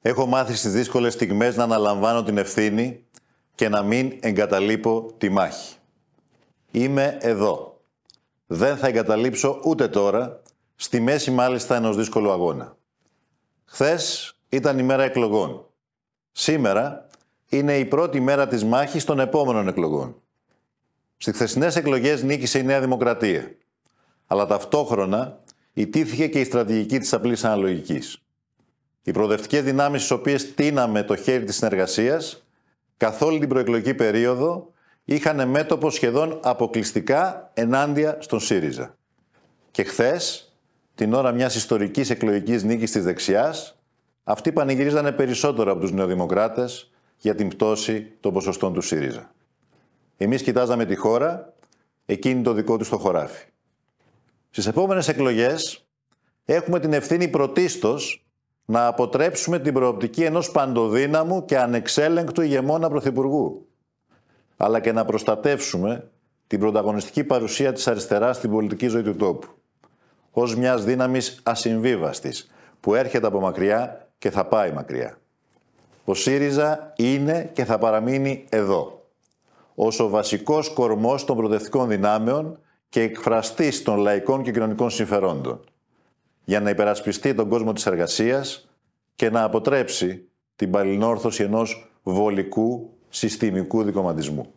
Έχω μάθει στις δύσκολες στιγμές να αναλαμβάνω την ευθύνη και να μην εγκαταλείπω τη μάχη. Είμαι εδώ. Δεν θα εγκαταλείψω ούτε τώρα, στη μέση μάλιστα ενός δύσκολου αγώνα. Χθες ήταν η μέρα εκλογών. Σήμερα είναι η πρώτη μέρα της μάχης των επόμενων εκλογών. Στις χθεσινές εκλογές νίκησε η Νέα Δημοκρατία. Αλλά ταυτόχρονα ιτήθηκε και η στρατηγική της απλής αναλογικής. Οι προοδευτικές δυνάμεις στις οποίες τίναμε το χέρι της συνεργασίας καθ' όλη την προεκλογική περίοδο είχαν μέτωπο σχεδόν αποκλειστικά ενάντια στον ΣΥΡΙΖΑ. Και χθες, την ώρα μιας ιστορικής εκλογικής νίκης της δεξιάς, αυτοί πανηγυρίζανε περισσότερο από τους νεοδημοκράτες για την πτώση των ποσοστών του ΣΥΡΙΖΑ. Εμείς κοιτάζαμε τη χώρα, εκείνη το δικό του το χωράφι. Στις επόμενες εκλογές έχουμε την ευθύνη πρωτίστως να αποτρέψουμε την προοπτική ενός παντοδύναμου και ανεξέλεγκτου ηγεμόνα πρωθυπουργού, αλλά και να προστατεύσουμε την πρωταγωνιστική παρουσία της αριστεράς στην πολιτική ζωή του τόπου, ως μιας δύναμης ασυμβίβαστης που έρχεται από μακριά και θα πάει μακριά. Ο ΣΥΡΙΖΑ είναι και θα παραμείνει εδώ, ως ο βασικός κορμός των προτευτικών δυνάμεων και εκφραστής των λαϊκών και κοινωνικών συμφερόντων για να υπερασπιστεί τον κόσμο της εργασίας και να αποτρέψει την παλινόρθωση ενός βολικού συστημικού δικοματισμού.